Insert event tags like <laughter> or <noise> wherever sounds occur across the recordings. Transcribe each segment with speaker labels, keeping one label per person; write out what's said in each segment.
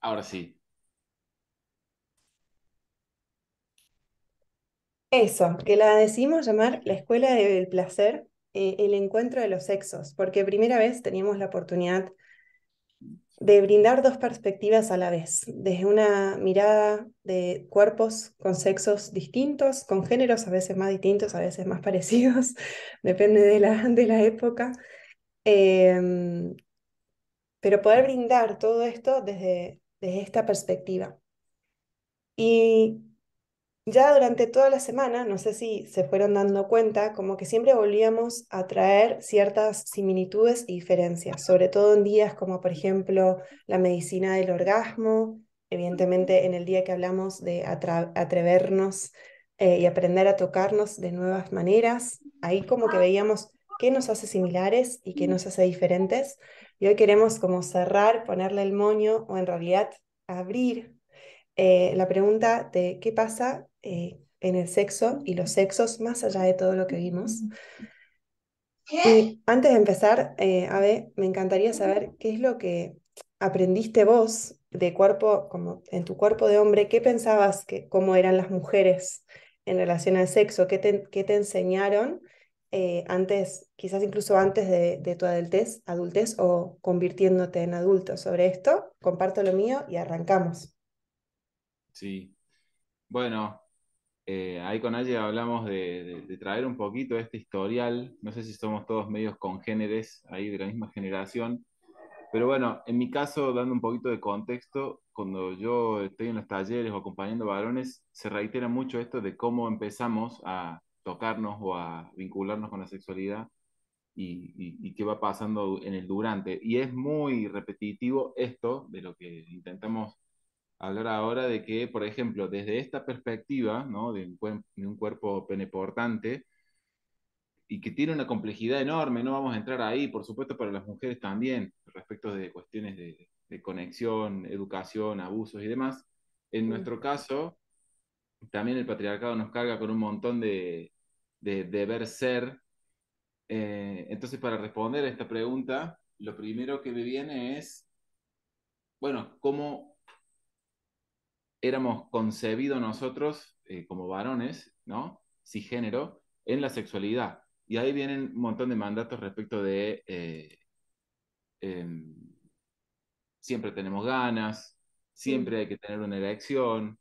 Speaker 1: Ahora sí.
Speaker 2: Eso, que la decimos llamar la escuela del placer, eh, el encuentro de los sexos, porque primera vez teníamos la oportunidad de brindar dos perspectivas a la vez, desde una mirada de cuerpos con sexos distintos, con géneros a veces más distintos, a veces más parecidos, <laughs> depende de la, de la época, em, pero poder brindar todo esto desde, desde esta perspectiva. Y ya durante toda la semana, no sé si se fueron dando cuenta, como que siempre volvíamos a traer ciertas similitudes y diferencias, sobre todo en días como por ejemplo la medicina del orgasmo, evidentemente en el día que hablamos de atrevernos eh, y aprender a tocarnos de nuevas maneras, ahí como que veíamos qué nos hace similares y qué nos hace diferentes. Y hoy queremos como cerrar, ponerle el moño o en realidad abrir eh, la pregunta de qué pasa eh, en el sexo y los sexos más allá de todo lo que vimos. Y eh, antes de empezar, eh, Ave, me encantaría saber qué es lo que aprendiste vos de cuerpo, como en tu cuerpo de hombre, qué pensabas que cómo eran las mujeres en relación al sexo, qué te, enseñaron antes, quizás incluso antes de, tu adultez, adultez o convirtiéndote en adulto. Sobre esto, comparto lo mío y arrancamos.
Speaker 1: Sí. Bueno, eh, ahí con Aye hablamos de, traer un poquito este historial. No sé si somos todos medios congéneres ahí de la misma generación. Pero bueno, en mi caso, dando un poquito de contexto, cuando yo estoy en los talleres o acompañando varones, se reitera mucho esto de cómo empezamos a tocarnos o a vincularnos con la sexualidad y, y qué va pasando en el durante. Y es muy repetitivo esto de lo que intentamos hablar ahora de que, por ejemplo, desde esta perspectiva, ¿no? de, un, cuerpo peneportante, y que tiene una complejidad enorme, no vamos a entrar ahí, por supuesto para las mujeres también, respecto de cuestiones de, conexión, educación, abusos y demás. En mm. nuestro caso, también el patriarcado nos carga con un montón de, deber ser. Eh, entonces, para responder a esta pregunta, lo primero que me viene es, bueno, ¿cómo éramos concebidos nosotros eh, como varones, ¿no? Cisgénero, en la sexualidad. Y ahí vienen un montón de mandatos respecto de eh, em, siempre tenemos ganas, siempre hay que tener una erección,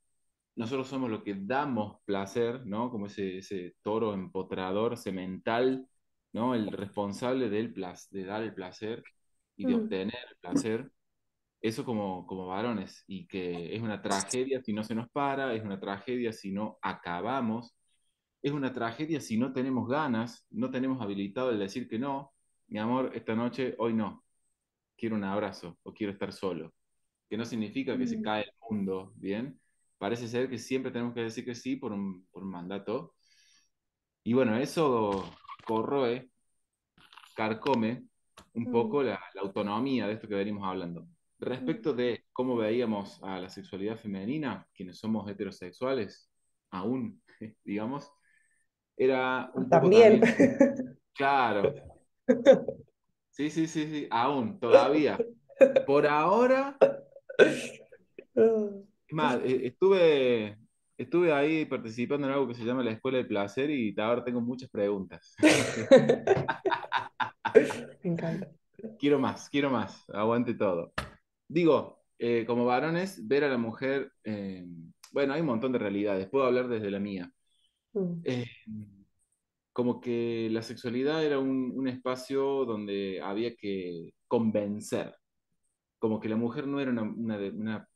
Speaker 1: nosotros somos los que damos placer, ¿no? Como ese, toro empotrador, semental, ¿no? El responsable del de dar el placer y de mm. obtener el placer eso como, como varones y que es una tragedia si no se nos para, es una tragedia si no acabamos, es una tragedia si no tenemos ganas, no tenemos habilitado el decir que no, mi amor, esta noche, hoy no, quiero un abrazo o quiero estar solo, que no significa que se mm. cae el mundo, ¿bien? Parece ser que siempre tenemos que decir que sí por un, mandato. Y bueno, eso corroe, carcome un mm. poco la autonomía de esto que venimos hablando. Respecto de cómo veíamos a la sexualidad femenina, quienes somos heterosexuales, aún, <laughs> digamos, era también. Claro. Sí, sí, sí, sí, aún, todavía. Por ahora. Más, e-, estuve, estuve ahí participando en algo que se llama la Escuela del Placer y ahora tengo muchas preguntas. <laughs> Quiero más, quiero más, aguante todo digo, eh, como varones, ver a la mujer, eh, bueno, hay un montón de realidades, puedo hablar desde la mía. Mm. Eh, como que la sexualidad era un, espacio donde había que convencer, como que la mujer no era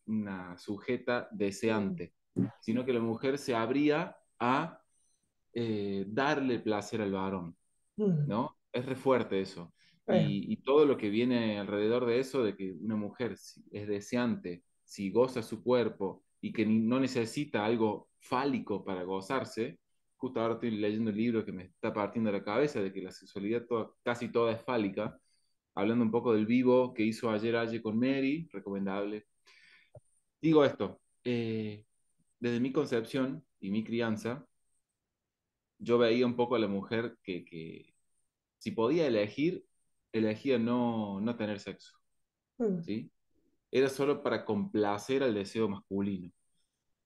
Speaker 1: una, sujeta deseante, sino que la mujer se abría a darle placer al varón, mm. ¿no? Es re fuerte eso. Y, todo lo que viene alrededor de eso, de que una mujer es deseante, si goza su cuerpo y que no necesita algo fálico para gozarse, justo ahora estoy leyendo el libro que me está partiendo la cabeza de que la sexualidad casi toda es fálica, hablando un poco del vivo que hizo ayer ayer con Mary, recomendable. Digo esto, eh, desde mi concepción y mi crianza, yo veía un poco a la mujer que, que si podía elegir, elegía no, no tener sexo. Mm. ¿sí? Era solo para complacer al deseo masculino.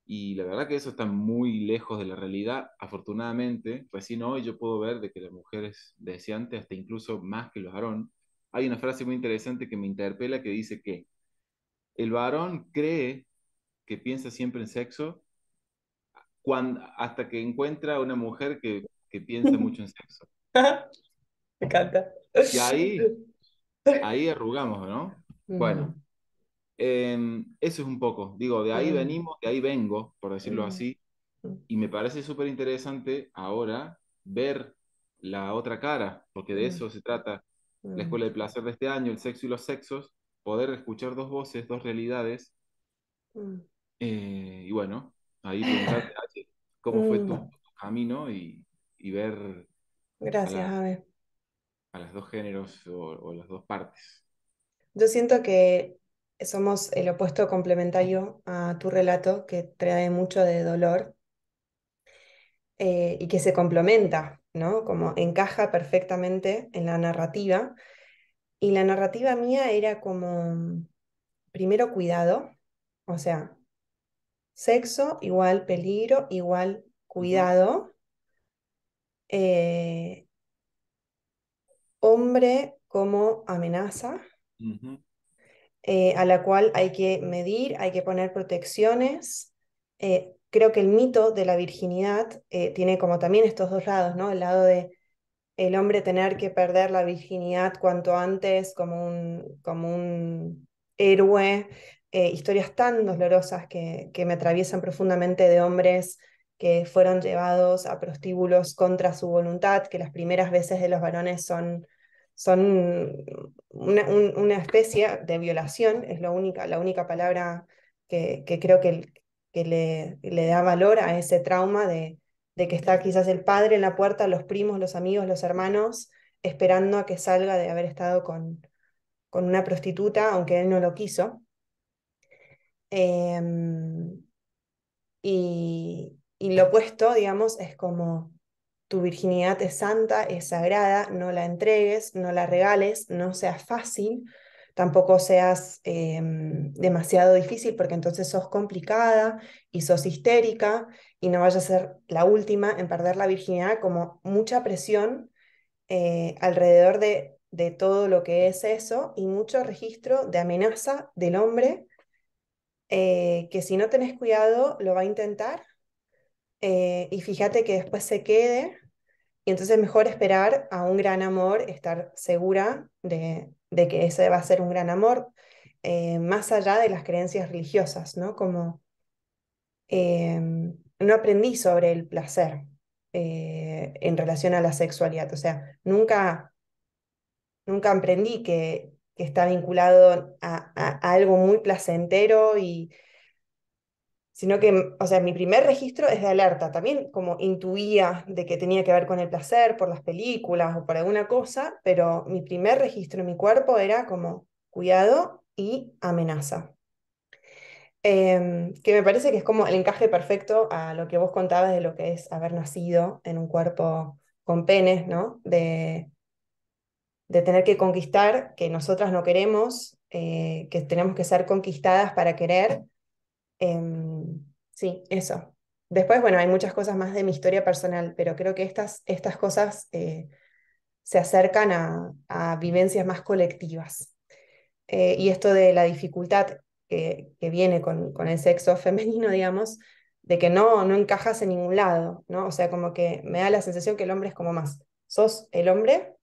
Speaker 1: Y la verdad que eso está muy lejos de la realidad. Afortunadamente, pues no hoy yo puedo ver de que las mujeres deseantes, hasta incluso más que los varones, hay una frase muy interesante que me interpela que dice que el varón cree que piensa siempre en sexo cuando, hasta que encuentra una mujer que, que piensa <laughs> mucho en sexo. <laughs> Me encanta. Y ahí, ahí arrugamos, ¿no? Bueno, em, eso es un poco. Digo, de ahí venimos, de ahí vengo, por decirlo así. Y me parece súper interesante ahora ver la otra cara, porque de eso se trata la Escuela del Placer de este año, el sexo y los sexos, poder escuchar dos voces, dos realidades. Eh, y bueno, ahí preguntarte <laughs> cómo fue tu, camino y, ver. Gracias, Abe a los dos géneros o, las dos partes.
Speaker 2: Yo siento que somos el opuesto complementario a tu relato, que trae mucho de dolor eh, y que se complementa, ¿no? Como encaja perfectamente en la narrativa. Y la narrativa mía era como, primero cuidado, o sea, sexo igual peligro, igual cuidado. Eh, hombre como amenaza, eh, a la cual hay que medir, hay que poner protecciones. Eh, creo que el mito de la virginidad eh, tiene como también estos dos lados, ¿no? El lado de el hombre tener que perder la virginidad cuanto antes como un, como un héroe, historias tan dolorosas que, que me atraviesan profundamente de hombres que fueron llevados a prostíbulos contra su voluntad, que las primeras veces de los varones son, son
Speaker 1: una,
Speaker 2: especie de violación, es única, la única palabra que, que creo que, le, le, da valor a ese trauma de, que está quizás el padre en la puerta, los primos, los amigos, los hermanos, esperando a que salga de haber estado con, con una prostituta, aunque él no lo quiso. Em, y, y lo opuesto, digamos, es como tu virginidad es santa, es sagrada, no la entregues, no la regales, no seas fácil, tampoco seas em, demasiado difícil porque entonces sos complicada y sos histérica y no vayas a ser la última en perder la virginidad como mucha presión eh, alrededor de, todo lo que es eso y mucho registro de amenaza del hombre eh, que si no tenés cuidado lo va a intentar eh, y fíjate que después se quede, y entonces mejor esperar a un gran amor, estar segura de, que ese va a ser un gran amor, eh, más allá de las creencias religiosas, ¿no? Como eh, no aprendí sobre el placer en relación a la sexualidad, o sea, nunca, nunca aprendí que, está vinculado a algo muy placentero y sino que, o sea, mi primer registro es de alerta, también como intuía de que tenía que ver con el placer, por las películas o por alguna cosa, pero mi primer registro en mi cuerpo era como cuidado y amenaza. Em, que me parece que es como el encaje perfecto a lo que vos contabas de lo que es haber nacido en un cuerpo con penes, ¿no? De, tener que conquistar que nosotras no queremos, eh, que tenemos que ser conquistadas para querer Em, sí, eso. Después, bueno, hay muchas cosas más de mi historia personal, pero creo que estas, estas cosas eh, se acercan a, vivencias más colectivas. Eh, y esto de la dificultad que, viene con, con, el sexo <laughs> femenino, digamos, de que no, no encajas en ningún lado, ¿no? O sea, como que me da la sensación que el hombre es como más, sos el hombre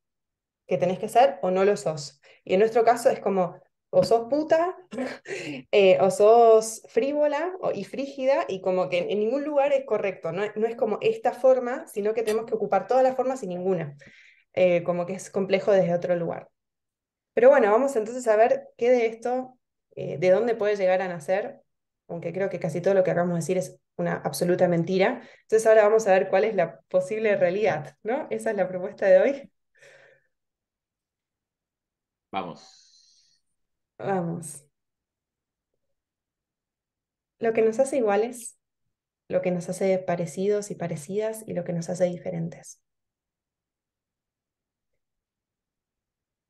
Speaker 2: que tenés que ser o no lo sos. Y en nuestro caso es como, o sos puta, <laughs> eh, o sos frívola y frígida, y como que en ningún lugar es correcto, no, es como esta forma, sino que tenemos que ocupar todas las formas y ninguna, eh, como que es complejo desde otro lugar. Pero bueno, vamos entonces a ver qué de esto, eh, de dónde puede llegar a nacer, aunque creo que casi todo lo que acabamos de decir es una absoluta mentira. Entonces ahora vamos a ver cuál es la posible realidad, ¿no? Esa es la propuesta de hoy. Vamos. Vamos. Lo que nos hace iguales, lo que nos hace parecidos y parecidas y lo que nos hace diferentes.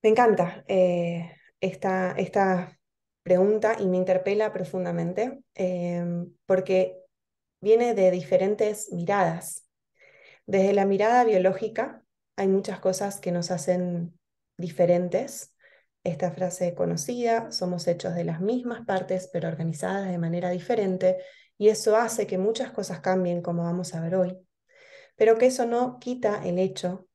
Speaker 2: Me encanta eh, esta, pregunta y me interpela profundamente eh, porque viene de diferentes miradas. Desde la mirada biológica hay muchas cosas que nos hacen diferentes esta frase conocida, somos hechos de las mismas partes pero organizadas de manera diferente y eso hace que muchas cosas cambien como vamos a ver hoy, pero que eso no quita el hecho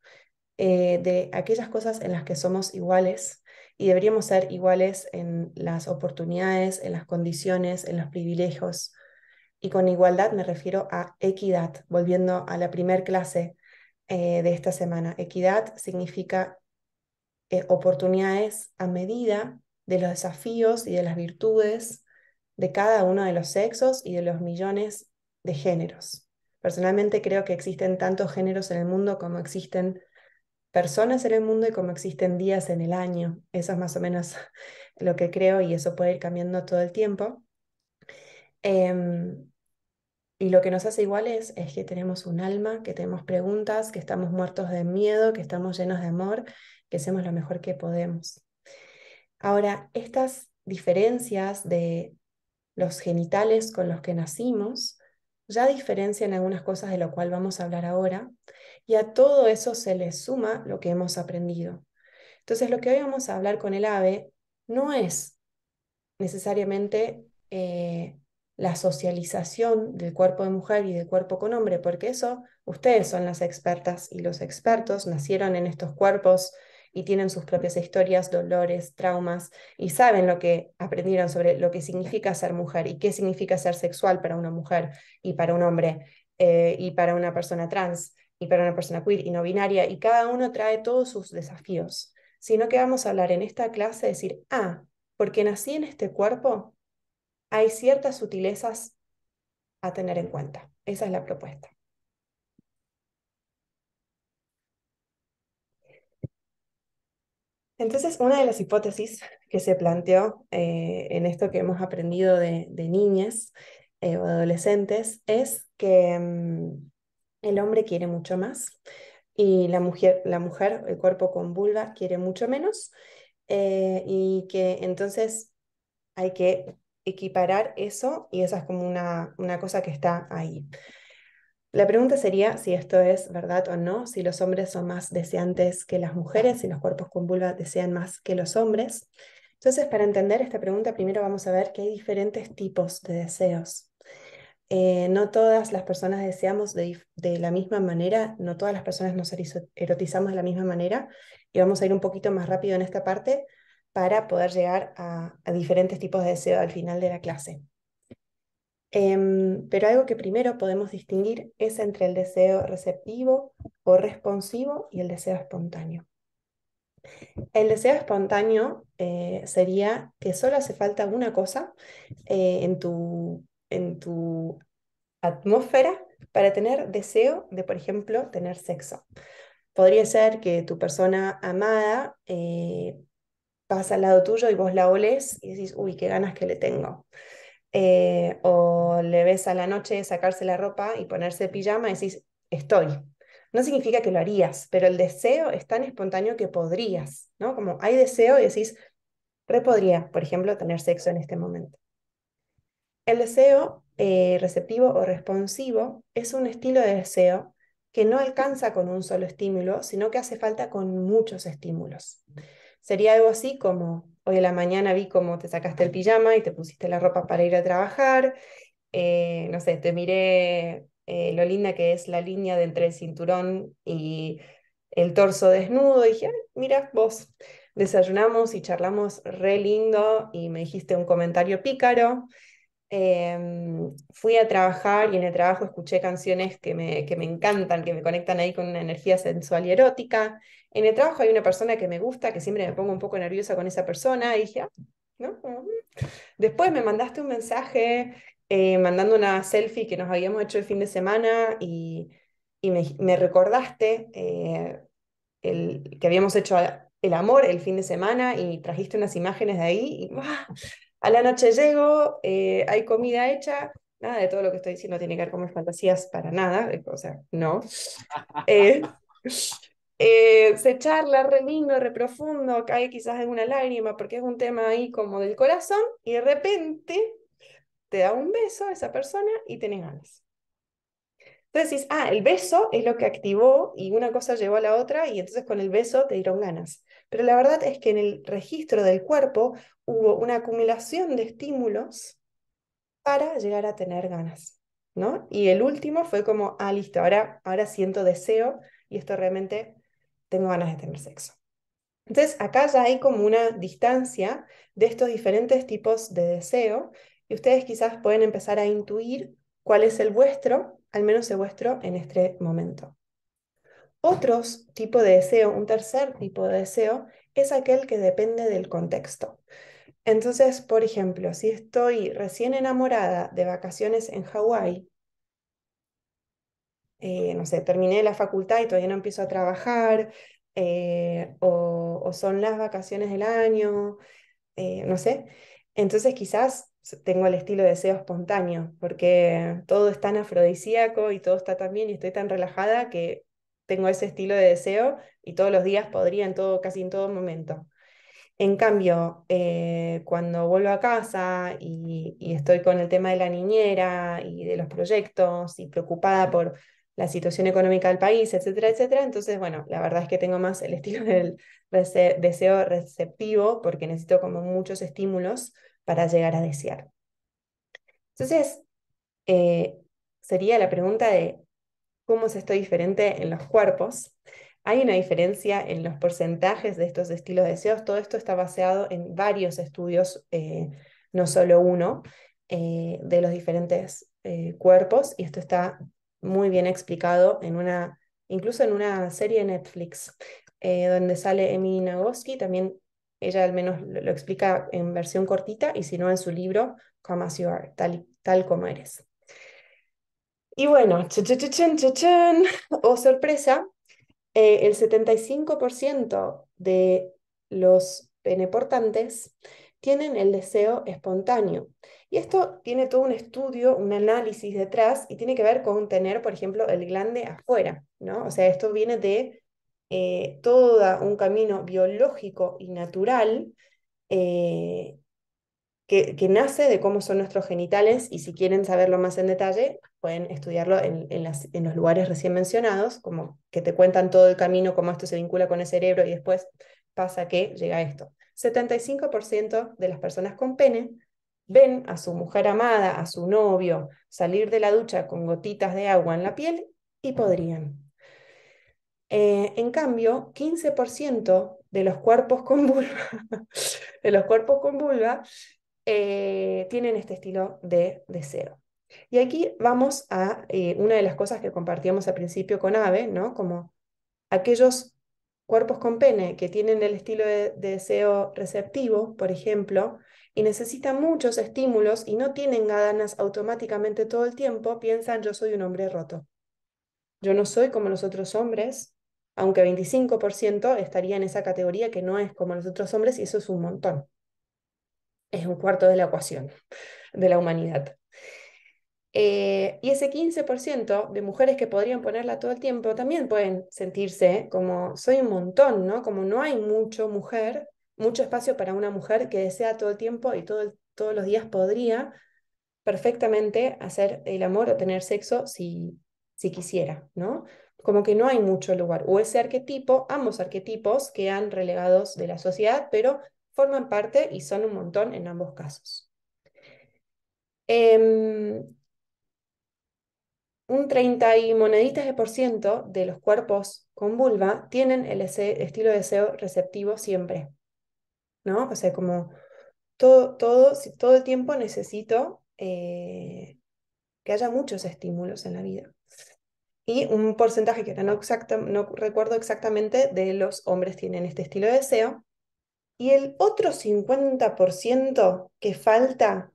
Speaker 2: eh, de aquellas cosas en las que somos iguales y deberíamos ser iguales en las oportunidades, en las condiciones, en los privilegios. Y con igualdad me refiero a equidad, volviendo a la primera clase eh, de esta semana. Equidad significa eh, oportunidades a medida de los desafíos y de las virtudes de cada uno de los sexos y de los millones de géneros. Personalmente creo que existen tantos géneros en el mundo como existen personas en el mundo y como existen días en el año. Eso es más o menos <laughs> lo que creo y eso puede ir cambiando todo el tiempo. Em, y lo que nos hace iguales es que tenemos un alma, que tenemos preguntas, que estamos muertos de miedo, que estamos llenos de amor que hacemos lo mejor que podemos. Ahora, estas diferencias de los genitales con los que nacimos ya diferencian algunas cosas de lo cual vamos a hablar ahora, y a todo eso se le suma lo que hemos aprendido. Entonces, lo que hoy vamos a hablar con el ave no es necesariamente eh, la socialización del cuerpo de mujer y del cuerpo con hombre, porque eso ustedes son las expertas y los expertos nacieron en estos cuerpos y tienen sus propias historias, dolores, traumas y saben lo que aprendieron sobre lo que significa ser mujer y qué significa ser sexual para una mujer y para un hombre eh, y para una persona trans y para una persona queer y no binaria y cada uno trae todos sus desafíos, sino que vamos a hablar en esta clase de decir, ah, porque nací en este cuerpo, hay ciertas sutilezas a tener en cuenta. Esa es la propuesta. Entonces, una de las hipótesis que se planteó eh, en esto que hemos aprendido de, niñas eh, o adolescentes es que mm, el hombre quiere mucho más y la mujer, la mujer, el cuerpo con vulva, quiere mucho menos eh, y que entonces hay que equiparar eso y esa es como una cosa que está ahí. La pregunta sería si esto es verdad o no, si los hombres son más deseantes que las mujeres, si los cuerpos con vulva desean más que los hombres. Entonces, para entender esta pregunta, primero vamos a ver que hay diferentes tipos de deseos. Eh, no todas las personas deseamos de, la misma manera, no todas las personas nos erotizamos de la misma manera, y vamos a ir un poquito más rápido en esta parte para poder llegar a, a diferentes tipos de deseo al final de la clase. Em, pero algo que primero podemos distinguir es entre el deseo receptivo o responsivo y el deseo espontáneo. El deseo espontáneo eh, sería que solo hace falta una cosa eh, en, tu, atmósfera para tener deseo de, por ejemplo, tener sexo. Podría ser que tu persona amada eh, pasa al lado tuyo y vos la oles y decís, uy, qué ganas que le tengo. Eh, o le ves a la noche sacarse la ropa y ponerse pijama y decís, estoy. No significa que lo harías, pero el deseo es tan espontáneo que podrías, ¿no? Como hay deseo y decís, re podría, por ejemplo, tener sexo en este momento. El deseo eh, receptivo o responsivo es un estilo de deseo que no alcanza con un solo estímulo, sino que hace falta con muchos estímulos. Sería algo así como hoy en la mañana vi cómo te sacaste el pijama y te pusiste la ropa para ir a trabajar, eh, no sé, te miré eh, lo linda que es la línea de entre el cinturón y el torso desnudo, y dije, Ay, mira, vos desayunamos y charlamos re lindo y me dijiste un comentario pícaro. Em, fui a trabajar y en el trabajo escuché canciones que me, que me encantan, que me conectan ahí con una energía sensual y erótica. En el trabajo hay una persona que me gusta, que siempre me pongo un poco nerviosa con esa persona, y dije, ah, ¿no? Después me mandaste un mensaje eh, mandando una selfie que nos habíamos hecho el fin de semana y, y me, recordaste eh, el, que habíamos hecho el amor el fin de semana y trajiste unas imágenes de ahí y a la noche llego, eh, hay comida hecha, nada de todo lo que estoy diciendo tiene que ver con mis fantasías para nada, eh, o sea, no. <laughs> Eh, se charla re lindo, re profundo, cae quizás en una lágrima porque es un tema ahí como del corazón y de repente te da un beso a esa persona y tienes ganas. Entonces dices, ah, el beso es lo que activó y una cosa llevó a la otra y entonces con el beso te dieron ganas. Pero la verdad es que en el registro del cuerpo hubo una acumulación de estímulos para llegar a tener ganas, ¿no? Y el último fue como, ah, listo, ahora, ahora siento deseo y esto realmente tengo ganas de tener sexo. Entonces, acá ya hay como una distancia de estos diferentes tipos de deseo y ustedes quizás pueden empezar a intuir cuál es el vuestro, al menos el vuestro en este momento. Otro tipo de deseo, un tercer tipo de deseo, es aquel que depende del contexto. Entonces, por ejemplo, si estoy recién enamorada de vacaciones en Hawái, eh, no sé, terminé la facultad y todavía no empiezo a trabajar, eh, o, son las vacaciones del año, eh, no sé. Entonces quizás tengo el estilo de deseo espontáneo, porque todo es tan afrodisíaco y todo está tan bien y estoy tan relajada que tengo ese estilo de deseo y todos los días podría en todo, casi en todo momento. En cambio, eh, cuando vuelvo a casa y, estoy con el tema de la niñera y de los proyectos y preocupada por la situación económica del país, etcétera, etcétera, entonces, bueno, la verdad es que tengo más el <laughs> estilo del deseo receptivo porque necesito como muchos estímulos para llegar a desear. Entonces, eh, sería la pregunta de cómo es esto diferente en los cuerpos. Hay una diferencia en los porcentajes de estos estilos de deseos. Todo esto está basado en varios estudios, eh, no solo uno, eh, de los diferentes eh, cuerpos. Y esto está muy bien explicado en una, incluso en una serie de Netflix, donde sale Emi Nagoski. También ella al menos lo, explica en versión cortita y si no en su libro, Come As You Are, tal como eres. Y bueno, <laughs> o oh, sorpresa, eh, el 75% de los peneportantes tienen el deseo espontáneo. Y esto tiene todo un estudio, un análisis detrás y tiene que ver con tener, por ejemplo, el glande afuera, ¿no? O sea, esto viene de eh, todo un camino biológico y natural eh, que, que, nace de cómo son nuestros genitales y si quieren saberlo más en detalle, pueden estudiarlo en, los lugares recién mencionados, como que te cuentan todo el camino, cómo esto se vincula con el cerebro y después pasa que llega esto. 75% de las personas con pene ven a su mujer amada, a su novio, salir de la ducha con gotitas de agua en la piel y podrían. Eh, en cambio, 15% de los cuerpos con vulva, <laughs> de los cuerpos con vulva eh, tienen este estilo de deseo. Y aquí vamos a eh, una de las cosas que compartíamos al principio con AVE, ¿no? Como aquellos cuerpos con pene que tienen el estilo de, deseo receptivo, por ejemplo, y necesitan muchos estímulos y no tienen ganas automáticamente todo el tiempo, piensan yo soy un hombre roto. Yo no soy como los otros hombres, aunque 25% estaría en esa categoría que no es como los otros hombres y eso es un montón. Es un cuarto de la ecuación de la humanidad. Eh, y ese 15% de mujeres que podrían ponerla todo el tiempo también pueden sentirse como soy un montón, ¿no? Como no hay mucho mujer, mucho espacio para una mujer que desea todo el tiempo y todo todos los días podría perfectamente hacer el amor o tener sexo si, quisiera, ¿no? Como que no hay mucho lugar. O ese arquetipo, ambos arquetipos quedan relegados de la sociedad, pero forman parte y son un montón en ambos casos. Em, un 30 y moneditas de por ciento de los cuerpos con vulva tienen el estilo de deseo receptivo siempre. ¿No? O sea, como todo, todo, todo el tiempo necesito eh, que haya muchos estímulos en la vida. Y un porcentaje que no, no recuerdo exactamente de los hombres tienen este estilo de deseo. Y el otro 50% que falta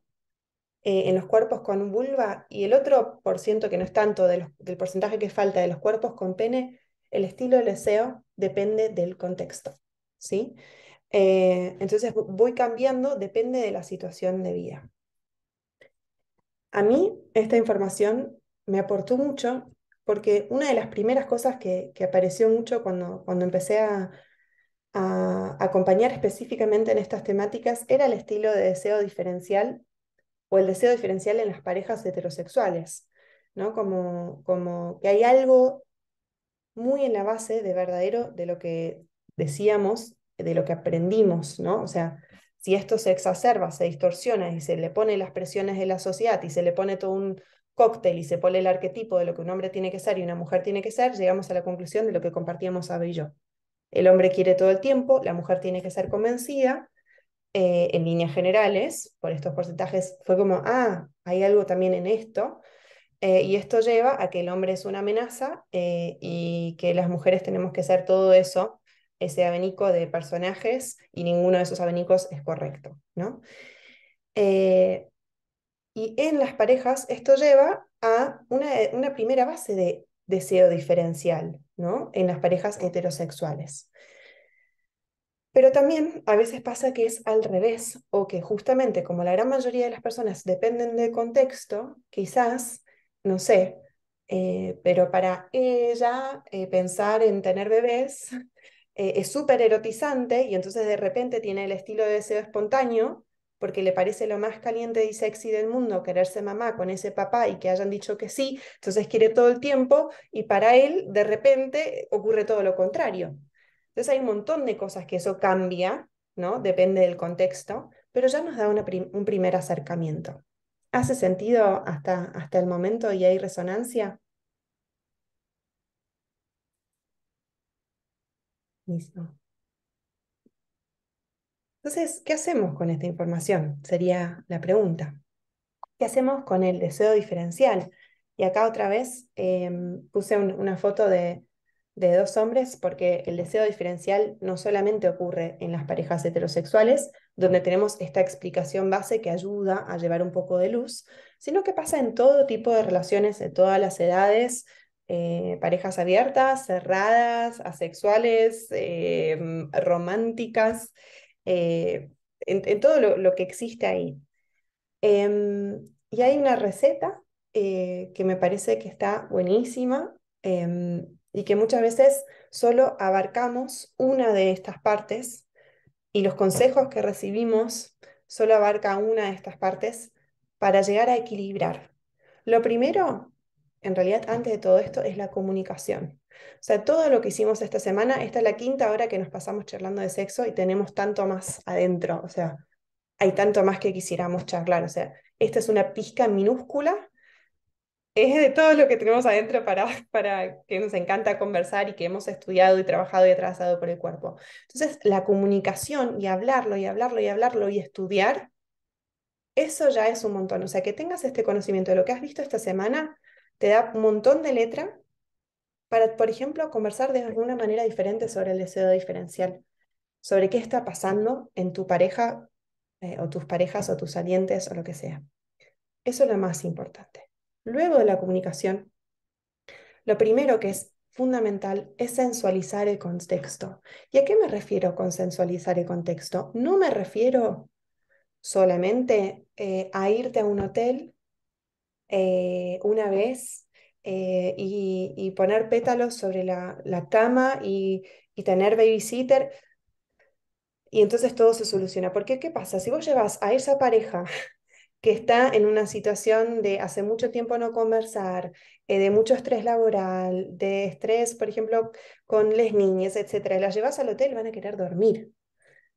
Speaker 2: eh, en los cuerpos con vulva y el otro por ciento que no es tanto del porcentaje que falta de los cuerpos con pene, el estilo del deseo depende del contexto. ¿sí? Eh, entonces voy cambiando, depende de la situación de vida. A mí esta información me aportó mucho porque una de las primeras cosas que, apareció mucho cuando, cuando empecé a acompañar específicamente en estas temáticas era el estilo de deseo diferencial o el deseo diferencial en las parejas heterosexuales, ¿no? Como, como que hay algo muy en la base de verdadero de lo que decíamos, de lo que aprendimos, ¿no? O sea, si esto se exacerba, se distorsiona y se le pone las presiones de la sociedad y se le pone todo un cóctel y se pone el arquetipo de lo que un hombre tiene que ser y una mujer tiene que ser, llegamos a la conclusión de lo que compartíamos Abel y yo. El hombre quiere todo el tiempo, la mujer tiene que ser convencida, eh, en líneas generales, por estos porcentajes, fue como, ah, hay algo también en esto. Eh, y esto lleva a que el hombre es una amenaza eh, y que las mujeres tenemos que ser todo eso, ese abanico de personajes, y ninguno de esos abanicos es correcto, ¿no? y en las parejas esto lleva a una, una primera base de deseo diferencial, ¿no? En las parejas heterosexuales. Pero también a veces pasa que es al revés o que justamente como la gran mayoría de las personas dependen del contexto, quizás, no sé, eh, pero para ella eh, pensar en tener bebés <laughs> eh, es súper erotizante y entonces de repente tiene el estilo de deseo espontáneo porque le parece lo más caliente y sexy del mundo quererse mamá con ese papá y que hayan dicho que sí, entonces quiere todo el tiempo y para él de repente ocurre todo lo contrario. Entonces hay un montón de cosas que eso cambia, ¿no? Depende del contexto, pero ya nos da un primer acercamiento. ¿Hace sentido hasta, hasta el momento y hay resonancia? Listo. Entonces, ¿qué hacemos con esta información? Sería la pregunta. ¿Qué hacemos con el deseo diferencial? Y acá otra vez em, puse una foto de, de dos hombres porque el deseo diferencial no solamente ocurre en las parejas heterosexuales, donde tenemos esta explicación base que ayuda a llevar un poco de luz, sino que pasa en todo tipo de relaciones de todas las edades, eh, parejas abiertas, cerradas, asexuales, eh, románticas, eh, en, todo lo, que existe ahí. Em, y hay una receta que me parece que está buenísima, em, y que muchas veces solo abarcamos una de estas partes y los consejos que recibimos solo abarca una de estas partes para llegar a equilibrar. Lo primero, en realidad, antes de todo esto, es la comunicación. O sea, todo lo que hicimos esta semana, esta es la quinta hora que nos pasamos charlando de sexo y tenemos tanto más adentro, o sea, hay tanto más que quisiéramos charlar, o sea, esta es una pizca minúscula es de todo lo que tenemos adentro para, para que nos encanta conversar y que hemos estudiado y trabajado y trazado por el cuerpo. Entonces, la comunicación y hablarlo y hablarlo y hablarlo y estudiar, eso ya es un montón. O sea, que tengas este conocimiento de lo que has visto esta semana, te da un montón de letra para, por ejemplo, conversar de alguna manera diferente sobre el deseo diferencial, sobre qué está pasando en tu pareja eh, o tus parejas o tus salientes o lo que sea. Eso es lo más importante luego de la comunicación. Lo primero que es fundamental es sensualizar el contexto. ¿Y a qué me refiero con sensualizar el contexto? No me refiero solamente eh, a irte a un hotel eh, una vez eh, y, poner pétalos sobre la, cama y, y tener babysitter y entonces todo se soluciona. Porque, ¿qué pasa? Si vos llevas a esa pareja que está en una situación de hace mucho tiempo no conversar, eh, de mucho estrés laboral, de estrés, por ejemplo, con las niñas, etc. Las llevas al hotel, van a querer dormir.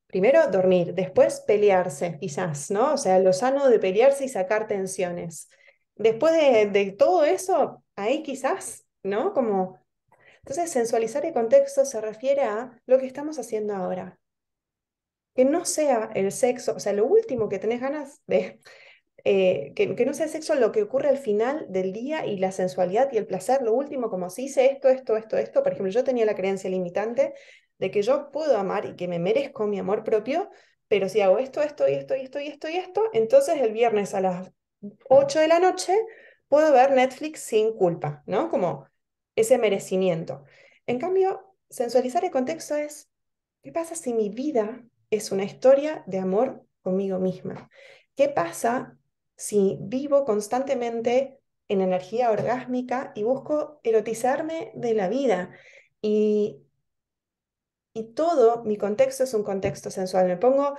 Speaker 2: Primero dormir, después pelearse, quizás, ¿no? O sea, lo sano de pelearse y sacar tensiones. Después de, todo eso, ahí quizás, ¿no? Como entonces, sensualizar el contexto se refiere a lo que estamos haciendo ahora. Que no sea el sexo, o sea, lo último que tenés ganas de, eh, que, no sea sexo lo que ocurre al final del día y la sensualidad y el placer, lo último, como si hice esto, esto, esto, esto. Por ejemplo, yo tenía la creencia limitante de que yo puedo amar y que me merezco mi amor propio, pero si hago esto, esto, y esto, y esto, y esto, y esto, entonces el viernes a las 8 de la noche puedo ver Netflix sin culpa, ¿no? Como ese merecimiento. En cambio, sensualizar el contexto es, ¿qué pasa si mi vida es una historia de amor conmigo misma? ¿Qué pasa si vivo constantemente en energía orgásmica y busco erotizarme de la vida? Y, y todo mi contexto es un contexto sensual. Me pongo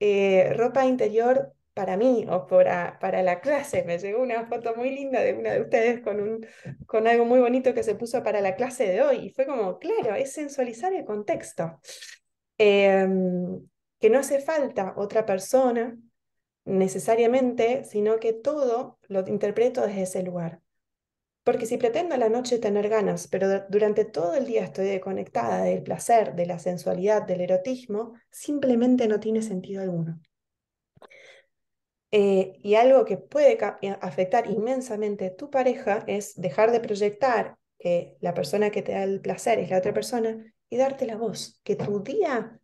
Speaker 2: eh, ropa interior para mí o para, para la clase. Me llegó una foto muy linda de una de ustedes con, un, con algo muy bonito que se puso para la clase de hoy. Y fue como, claro, es sensualizar el contexto. Em, que no hace falta otra persona necesariamente, sino que todo lo interpreto desde ese lugar. Porque si pretendo a la noche tener ganas, pero durante todo el día estoy desconectada del placer, de la sensualidad, del erotismo, simplemente no tiene sentido alguno. Eh, y algo que puede eh, afectar inmensamente a tu pareja es dejar de proyectar que la persona que te da el placer es la otra persona y darte la voz, que tu día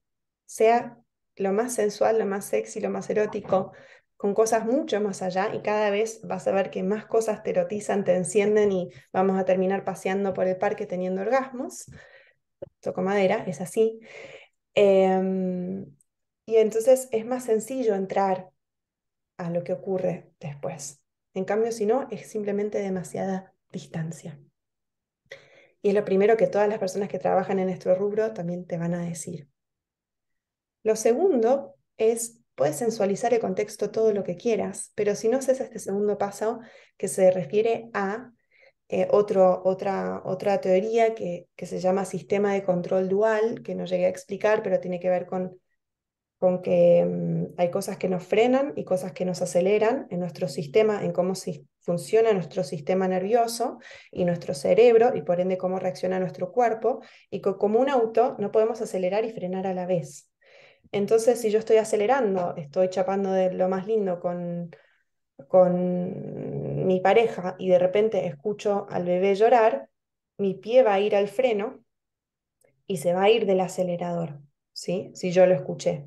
Speaker 2: sea lo más sensual, lo más sexy, lo más erótico, con cosas mucho más allá y cada vez vas a ver que más cosas te erotizan, te encienden y vamos a terminar paseando por el parque teniendo orgasmos. Toco madera, es así. Em, y entonces es más sencillo entrar a lo que ocurre después. En cambio, si no, es simplemente demasiada distancia. Y es lo primero que todas las personas que trabajan en nuestro rubro también te van a decir. Lo segundo es, puedes sensualizar el contexto todo lo que quieras, pero si no haces este segundo paso que se refiere a eh, otro, otra, otra teoría que, se llama sistema de control dual, que no llegué a explicar, pero tiene que ver con, con que mm, hay cosas que nos frenan y cosas que nos aceleran en nuestro sistema, en cómo funciona nuestro sistema nervioso y nuestro cerebro, y por ende cómo reacciona nuestro cuerpo, y como un auto no podemos acelerar y frenar a la vez. Entonces, si yo estoy acelerando, estoy chapando de lo más lindo con, mi pareja y de repente escucho al bebé llorar, mi pie va a ir al freno y se va a ir del acelerador, ¿sí? Si yo lo escuché.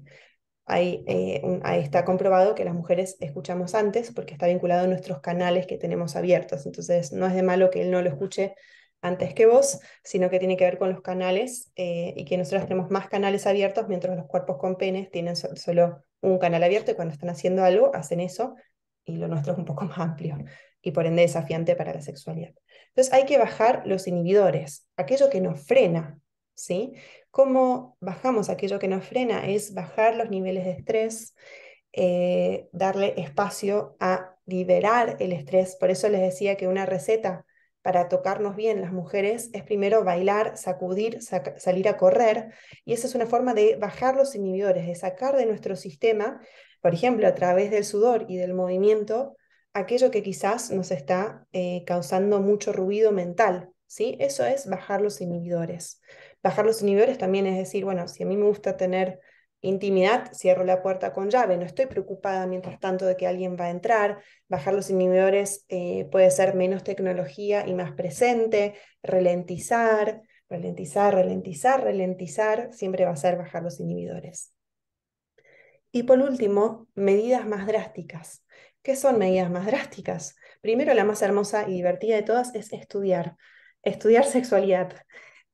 Speaker 2: Ahí, eh, ahí, está comprobado que las mujeres escuchamos antes porque está vinculado a nuestros canales que tenemos abiertos. Entonces, no es de malo que él no lo escuche antes que vos, sino que tiene que ver con los canales eh, y que nosotros tenemos más canales abiertos mientras los cuerpos con penes tienen solo un canal abierto y cuando están haciendo algo hacen eso y lo nuestro es un poco <laughs> más amplio y por ende desafiante para la sexualidad. Entonces hay que bajar los inhibidores, aquello que nos frena, ¿sí? ¿Cómo bajamos aquello que nos frena? Es bajar los niveles de estrés, eh, darle espacio a liberar el estrés. Por eso les decía que una receta para tocarnos bien las mujeres es primero bailar, sacudir, salir a correr, y esa es una forma de bajar los inhibidores, de sacar de nuestro sistema, por ejemplo, a través del sudor y del movimiento, aquello que quizás nos está eh, causando mucho ruido mental, ¿sí? Eso es bajar los inhibidores. Bajar los inhibidores también es decir, bueno, si a mí me gusta tener Intimidad, cierro la puerta con llave, no estoy preocupada mientras tanto de que alguien va a entrar. Bajar los inhibidores eh, puede ser menos tecnología y más presente, Relentizar, ralentizar, ralentizar, ralentizar, siempre va a ser bajar los inhibidores. Y por último, medidas más drásticas. ¿Qué son medidas más drásticas? Primero, la más hermosa y divertida de todas es estudiar. Estudiar sexualidad.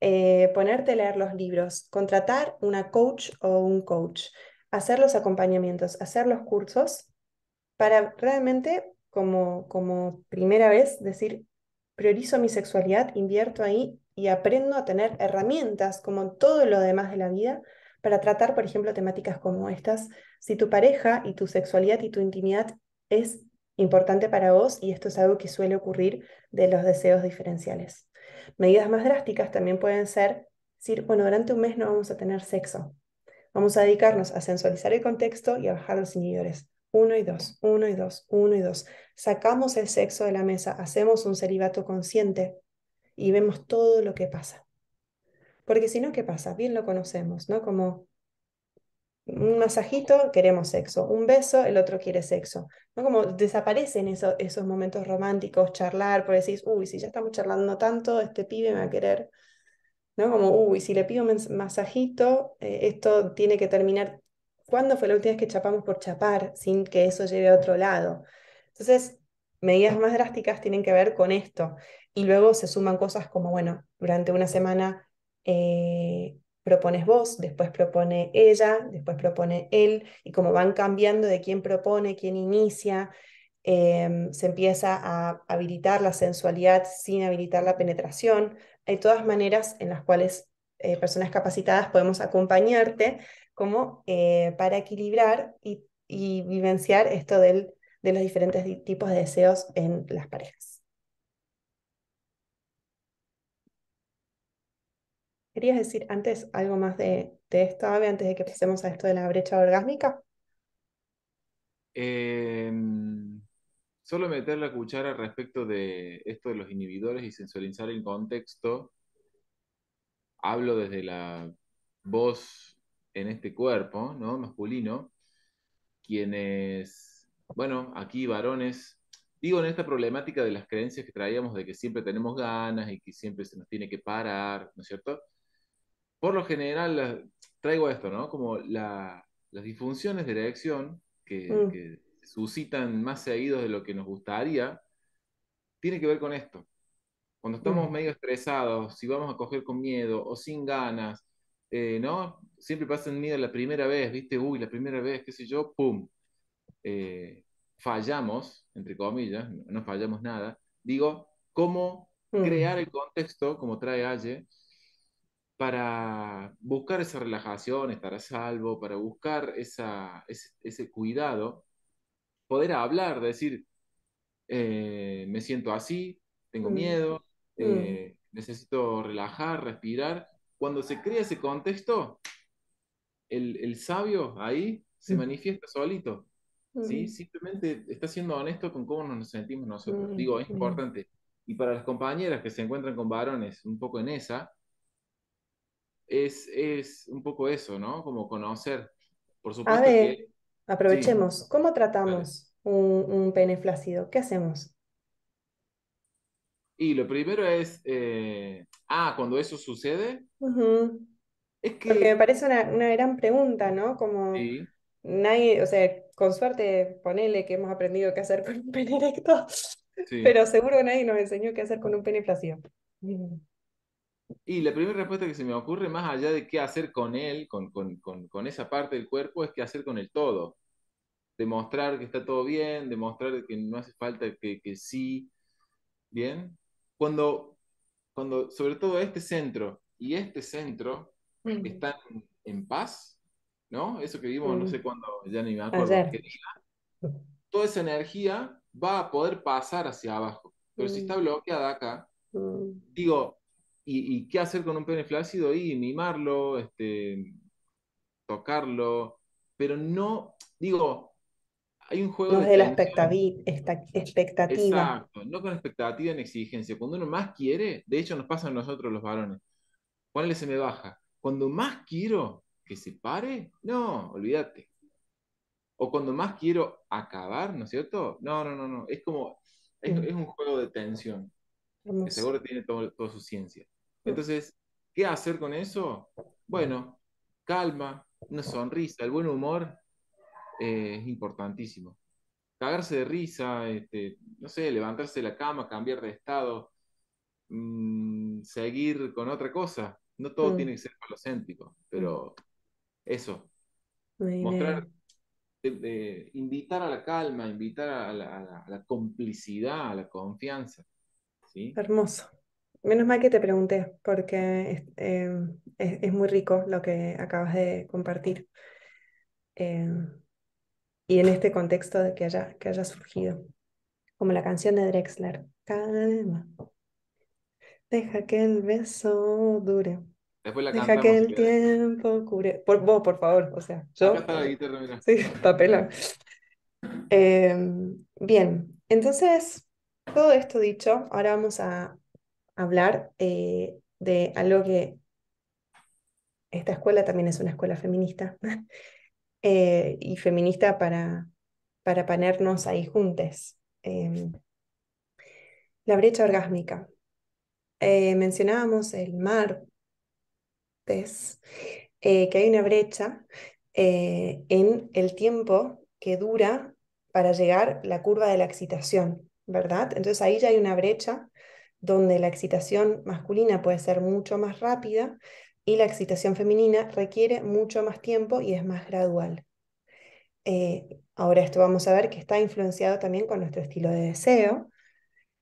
Speaker 2: Eh, ponerte a leer los libros, contratar una coach o un coach, hacer los acompañamientos, hacer los cursos, para realmente, como, como primera vez, decir, priorizo mi sexualidad, invierto ahí y aprendo a tener herramientas como todo lo demás de la vida para tratar, por ejemplo, temáticas como estas. Si tu pareja y tu sexualidad y tu intimidad es importante para vos y esto es algo que suele ocurrir de los deseos diferenciales. Medidas más drásticas también pueden ser decir, bueno, durante un mes no vamos a tener sexo. Vamos a dedicarnos a sensualizar el contexto y a bajar los inhibidores. Uno y dos, uno y dos, uno y dos. Sacamos el sexo de la mesa, hacemos un celibato consciente y vemos todo lo que pasa. Porque si no, ¿qué pasa? Bien lo conocemos, ¿no? Como un masajito, queremos sexo, un beso, el otro quiere sexo. ¿no? Como desaparecen eso, esos momentos románticos, charlar, porque decís, uy, si ya estamos charlando tanto, este pibe me va a querer. ¿no? Como, uy, si le pido masajito, eh, esto tiene que terminar. ¿Cuándo fue la última vez que chapamos por chapar sin que eso lleve a otro lado? Entonces, medidas más drásticas tienen que ver con esto. Y luego se suman cosas como, bueno, durante una semana eh, propones vos, después propone ella, después propone él, y como van cambiando de quién propone, quién inicia, em, se empieza a habilitar la sensualidad sin habilitar la penetración. Hay todas maneras en las cuales eh, personas capacitadas podemos acompañarte como eh, para equilibrar y, y vivenciar esto del, de los diferentes tipos de deseos en las parejas. ¿Querías decir antes algo más de, de esto, Ave, antes de que pasemos a esto de la brecha orgásmica?
Speaker 1: Eh, solo meter la cuchara respecto de esto de los inhibidores y sensualizar el contexto. Hablo desde la voz en este cuerpo, ¿no? Masculino, quienes, bueno, aquí varones, digo en esta problemática de las creencias que traíamos de que siempre tenemos ganas y que siempre se nos tiene que parar, ¿no es cierto? por lo general, eh, traigo esto, ¿no? Como las disfunciones de la erección mm. que, suscitan más seguidos de lo que nos gustaría, tiene que ver con esto. Cuando estamos mm. medio estresados, si vamos a coger con miedo o sin ganas, eh, ¿no? Siempre pasan miedo la primera vez, ¿viste? Uy, la primera vez, qué sé yo, ¡pum! Eh, fallamos, entre comillas, no, fallamos nada. Digo, ¿cómo mm. crear el contexto, como trae Aye, para buscar esa relajación, estar a salvo, para buscar esa, ese, cuidado, poder hablar, decir, eh, me siento así, tengo mm, miedo, mm. Eh, necesito relajar, respirar. Cuando se crea ese contexto, el, sabio ahí se mm. manifiesta solito. ¿sí? Simplemente está siendo honesto con cómo nos sentimos nosotros. Digo, es importante. Y para las compañeras que se encuentran con varones un poco en esa, es, un poco eso, ¿no? Como conocer. Por supuesto. A ver, aprovechemos.
Speaker 2: ¿Cómo tratamos un, un, pene flácido? ¿Qué hacemos?
Speaker 1: Y lo primero es, eh, ah, cuando eso sucede.
Speaker 2: es que... me parece una, gran pregunta, ¿no? Como nadie, o sea, con suerte, ponele que hemos aprendido qué hacer con un pene erecto, pero seguro nadie nos enseñó qué hacer con un pene flácido.
Speaker 1: Y la primera respuesta que se me ocurre, más allá de qué hacer con él, con, con, con, con esa parte del cuerpo, es qué hacer con el todo. Demostrar que está todo bien, demostrar que no hace falta que, que sí. Bien. Cuando, cuando, sobre todo este centro y este centro mm. están en paz, ¿no? Eso que vimos, no mm. sé cuándo, ya ni me acuerdo qué Toda esa energía va a poder pasar hacia abajo. Pero si mm. está bloqueada acá, digo, y, qué hacer con un pene flácido y mimarlo, este, tocarlo, pero no, digo, hay un juego... No de, la
Speaker 2: expectativa, expectativa. Exacto,
Speaker 1: no con expectativa en exigencia. Cuando uno más quiere, de hecho nos pasa a nosotros los varones, le se me baja. Cuando más quiero que se pare, no, olvídate. O cuando más quiero acabar, ¿no es cierto? No, no, no, no. Es como, es, un juego de tensión. Que seguro tiene toda su ciencia. Entonces, ¿qué hacer con eso? Bueno, calma, una sonrisa, el buen humor eh, es importantísimo. Cagarse de risa, este, no sé, levantarse de la cama, cambiar de estado, mm, seguir con otra cosa. No todo mm. tiene que ser palocéntrico, pero eso. mostrar, invitar a la calma, invitar a la, complicidad, a la confianza.
Speaker 2: Hermoso menos mal que te pregunté, porque eh, es, muy rico lo que acabas de compartir. Eh, y en este contexto de que haya, que haya surgido, como la canción de Drexler, calma, deja que el beso dure. Deja que el tiempo cure. vos, por favor. O sea, yo. <laughs> Sí, papela. Em, bien, entonces, todo esto dicho, ahora vamos a hablar eh, de algo que esta escuela también es una escuela feminista <laughs> eh, y feminista para, para ponernos ahí juntes. Em, la brecha orgásmica. Eh, mencionábamos el martes que hay una brecha en el tiempo que dura para llegar la curva de la excitación, ¿verdad? Entonces ahí ya hay una brecha donde la excitación masculina puede ser mucho más rápida y la excitación femenina requiere mucho más tiempo y es más gradual. Eh, ahora esto vamos a ver que está influenciado también con nuestro estilo de deseo.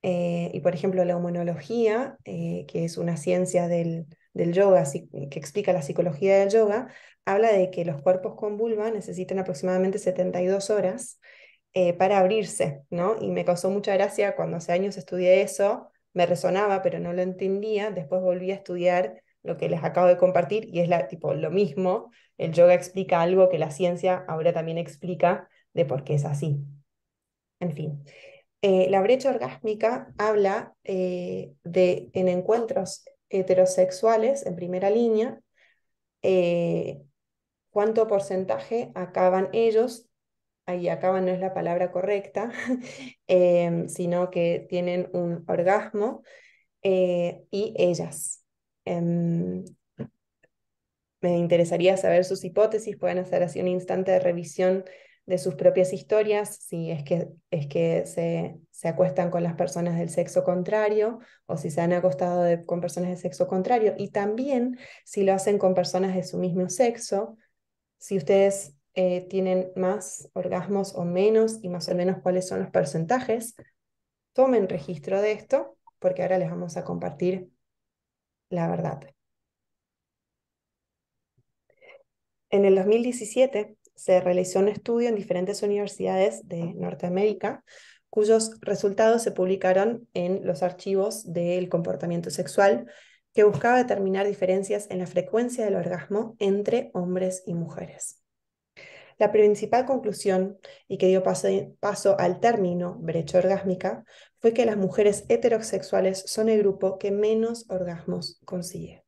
Speaker 2: Eh, y por ejemplo, la homonología eh, que es una ciencia del, yoga, que explica la psicología del yoga, habla de que los cuerpos con vulva necesitan aproximadamente 72 horas para abrirse, ¿no? Y me causó mucha gracia cuando hace años estudié eso, me resonaba, pero no lo entendía. Después volví a estudiar lo que les acabo de compartir y es la, tipo, lo mismo. El yoga explica algo que la ciencia ahora también explica de por qué es así. En fin. Eh, la brecha orgásmica habla eh, de en encuentros heterosexuales en primera línea, eh, cuánto porcentaje acaban ellos ahí acaba no es la palabra correcta, <laughs> em, sino que tienen un orgasmo, eh, y ellas. Em, me interesaría saber sus hipótesis, pueden hacer así un instante de revisión de sus propias historias, si es que, es que se, se acuestan con las personas del sexo contrario o si se han acostado con personas del sexo contrario, y también si lo hacen con personas de su mismo sexo, si ustedes eh, tienen más orgasmos o menos y más o menos cuáles son los porcentajes. Tomen registro de esto porque ahora les vamos a compartir la verdad. En el 2017 se realizó un estudio en diferentes universidades de Norteamérica cuyos resultados se publicaron en los archivos del comportamiento sexual que buscaba determinar diferencias en la frecuencia del orgasmo entre hombres y mujeres. La principal conclusión, y que dio paso, al término brecha orgásmica, fue que las mujeres heterosexuales son el grupo que menos orgasmos consigue.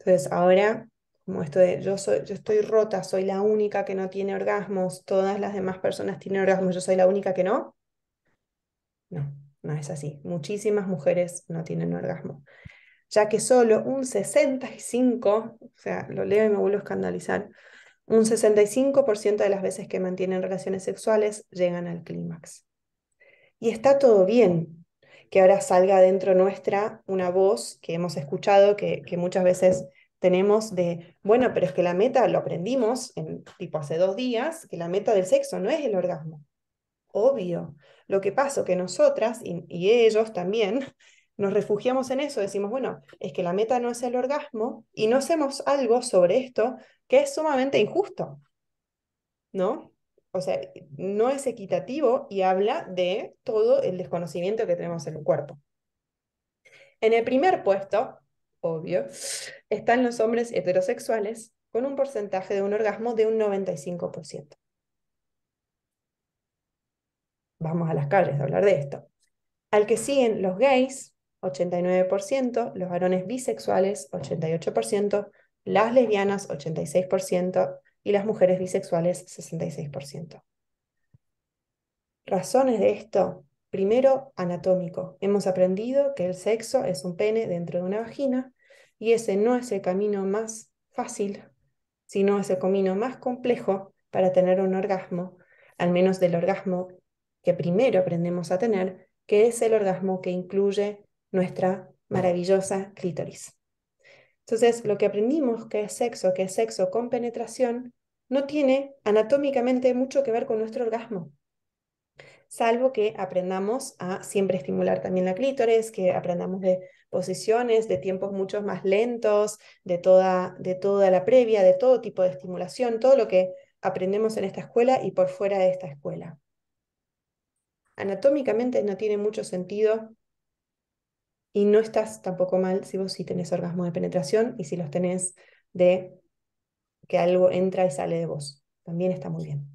Speaker 2: Entonces, ahora como esto de yo, soy, yo estoy rota, soy la única que no tiene orgasmos, todas las demás personas tienen orgasmos, yo soy la única que no. No, no es así. Muchísimas mujeres no tienen orgasmo, ya que solo un 65, o sea, lo leo y me vuelvo a escandalizar, un 65% de las veces que mantienen relaciones sexuales llegan al clímax. Y está todo bien que ahora salga dentro nuestra una voz que hemos escuchado, que, muchas veces tenemos de, bueno, pero es que la meta, lo aprendimos en, tipo hace dos días, que la meta del sexo no es el orgasmo. Obvio. Lo que pasa que nosotras y ellos también nos refugiamos en eso, decimos, bueno, es que la meta no es el orgasmo y no hacemos algo sobre esto que es sumamente injusto, ¿no? O sea, no es equitativo y habla de todo el desconocimiento que tenemos en el cuerpo. En el primer puesto, obvio, están los hombres heterosexuales con un porcentaje de un orgasmo de un 95%. Vamos a las calles a hablar de esto. Al que siguen los gays 89%, los varones bisexuales 88%, las lesbianas 86% y las mujeres bisexuales 66%. Razones de esto. Primero, anatómico. Hemos aprendido que el sexo es un pene dentro de una vagina y ese no es el camino más fácil, sino es el camino más complejo para tener un orgasmo, al menos del orgasmo que primero aprendemos a tener, que es el orgasmo que incluye nuestra maravillosa clítoris. Entonces, lo que aprendimos que es sexo, que es sexo con penetración, no tiene anatómicamente mucho que ver con nuestro orgasmo. Salvo que aprendamos a siempre estimular también la clítoris, que aprendamos de posiciones, de tiempos mucho más lentos, de toda, de toda la previa, de todo tipo de estimulación, todo lo que aprendemos en esta escuela y por fuera de esta escuela. Anatómicamente no tiene mucho sentido y no estás tampoco mal si vos sí tenés orgasmo de penetración y si los tenés de que algo entra y sale de vos. También está muy bien.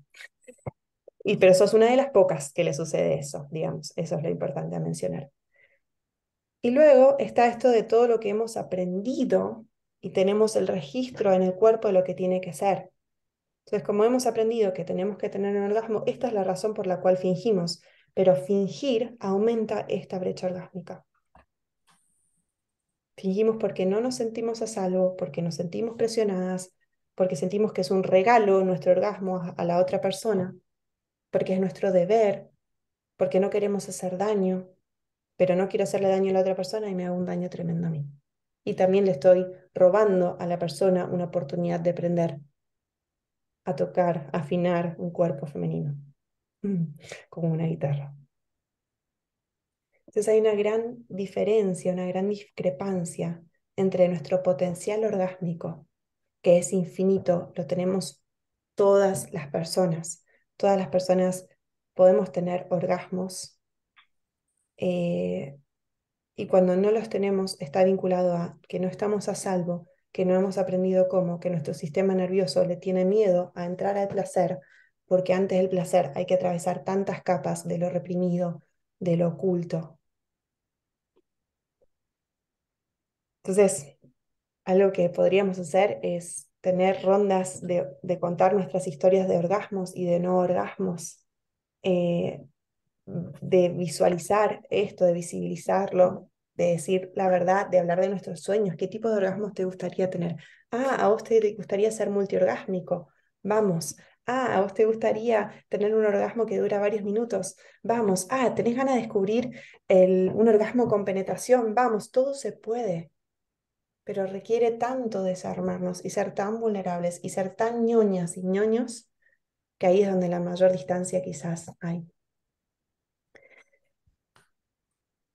Speaker 2: Y, pero sos una de las pocas que le sucede eso, digamos. Eso es lo importante a mencionar. Y luego está esto de todo lo que hemos aprendido y tenemos el registro en el cuerpo de lo que tiene que ser. Entonces, como hemos aprendido que tenemos que tener un orgasmo, esta es la razón por la cual fingimos, pero fingir aumenta esta brecha orgásmica. Fingimos porque no nos sentimos a salvo, porque nos sentimos presionadas, porque sentimos que es un regalo nuestro orgasmo a la otra persona, porque es nuestro deber, porque no queremos hacer daño, pero no quiero hacerle daño a la otra persona y me hago un daño tremendo a mí. Y también le estoy robando a la persona una oportunidad de aprender a tocar, a afinar un cuerpo femenino, mm, como una guitarra. Entonces hay una gran diferencia, una gran discrepancia entre nuestro potencial orgásmico, que es infinito, lo tenemos todas las personas. Todas las personas podemos tener orgasmos eh, y cuando no los tenemos está vinculado a que no estamos a salvo, que no hemos aprendido cómo, que nuestro sistema nervioso le tiene miedo a entrar al placer, porque antes del placer hay que atravesar tantas capas de lo reprimido, de lo oculto, Entonces, algo que podríamos hacer es tener rondas de, contar nuestras historias de orgasmos y de no orgasmos, eh, de visualizar esto, de visibilizarlo, de decir la verdad, de hablar de nuestros sueños, qué tipo de orgasmos te gustaría tener. Ah, a vos te gustaría ser multiorgásmico. Vamos. Ah, a vos te gustaría tener un orgasmo que dura varios minutos. Vamos. Ah, tenés ganas de descubrir un orgasmo con penetración. Vamos, todo se puede pero requiere tanto desarmarnos y ser tan vulnerables y ser tan ñoñas y ñoños, que ahí es donde la mayor distancia quizás hay.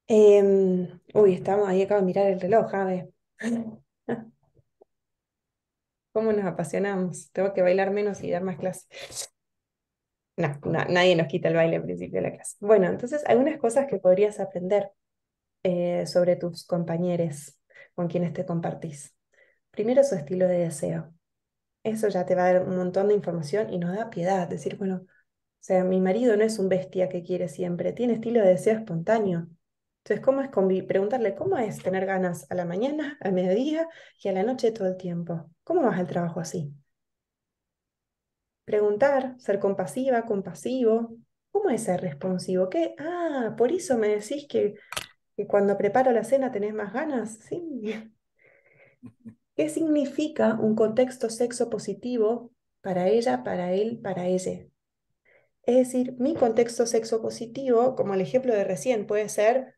Speaker 2: Em, uy, estamos ahí, acabo de mirar el reloj, Ave. <laughs> ¿Cómo nos apasionamos? Tengo que bailar menos y dar más clases. nadie nos quita el baile al principio de la clase. Bueno, entonces algunas cosas que podrías aprender eh, sobre tus compañeros quienes te compartís. Primero su estilo de deseo. Eso ya te va a dar un montón de información y nos da piedad. Decir, bueno, o sea, mi marido no es un bestia que quiere siempre, tiene estilo de deseo espontáneo. Entonces, ¿cómo es preguntarle cómo es tener ganas a la mañana, al mediodía y a la noche todo el tiempo? ¿Cómo vas al trabajo así? Preguntar, ser compasiva, compasivo. ¿Cómo es ser responsivo? ¿Qué? Ah, por eso me decís que y cuando preparo la cena tenés más ganas, sí. ¿Qué significa un contexto sexo positivo para ella, para él, para ella? Es decir, mi contexto sexo positivo, como el ejemplo de recién, puede ser